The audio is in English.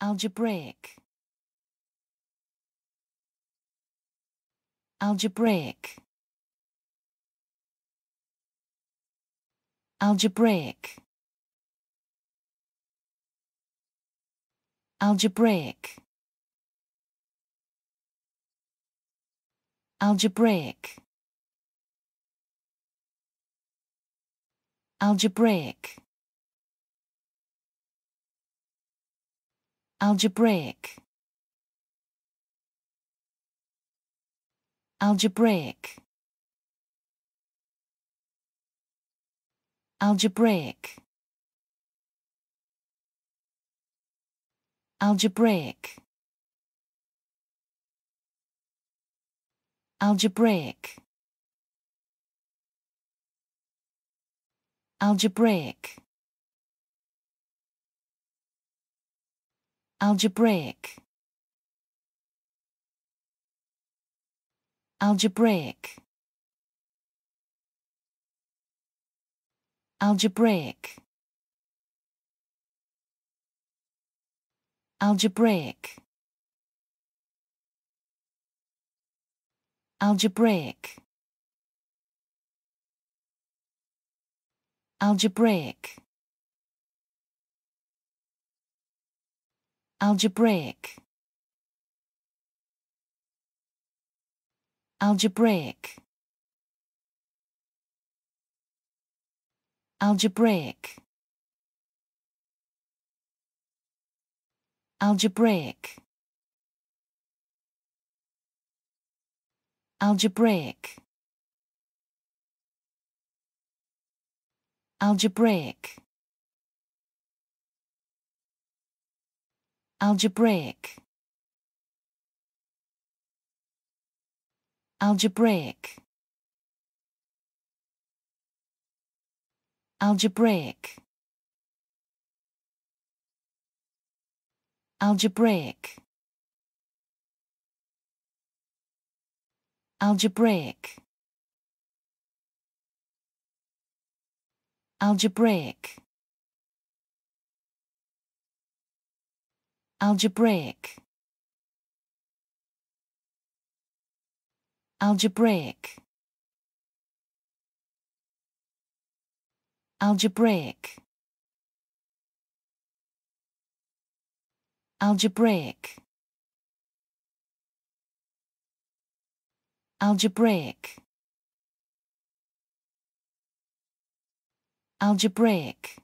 algebraic algebraic algebraic algebraic algebraic algebraic algebraic algebraic algebraic algebraic algebraic algebraic algebraic algebraic algebraic algebraic algebraic algebraic algebraic algebraic algebraic algebraic algebraic algebraic algebraic algebraic algebraic algebraic algebraic algebraic algebraic algebraic algebraic algebraic algebraic algebraic